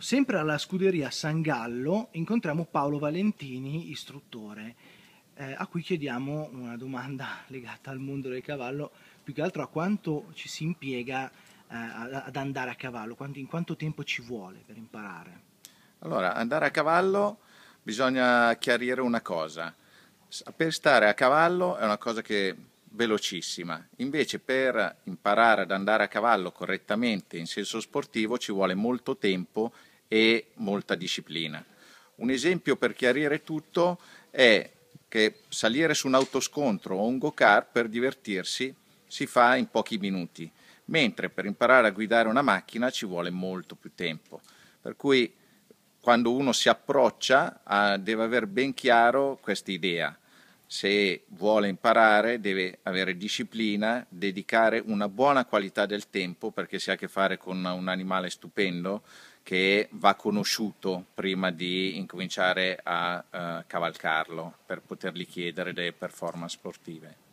Sempre alla scuderia San Gallo incontriamo Paolo Valentini, istruttore, eh, a cui chiediamo una domanda legata al mondo del cavallo, più che altro a quanto ci si impiega eh, ad andare a cavallo, in quanto tempo ci vuole per imparare. Allora, andare a cavallo bisogna chiarire una cosa. Per stare a cavallo è una cosa che velocissima. Invece per imparare ad andare a cavallo correttamente in senso sportivo ci vuole molto tempo e molta disciplina. Un esempio per chiarire tutto è che salire su un autoscontro o un go-kart per divertirsi si fa in pochi minuti, mentre per imparare a guidare una macchina ci vuole molto più tempo. Per cui quando uno si approccia ah, deve aver ben chiaro questa idea se vuole imparare deve avere disciplina, dedicare una buona qualità del tempo perché si ha a che fare con un animale stupendo che va conosciuto prima di incominciare a uh, cavalcarlo per potergli chiedere delle performance sportive.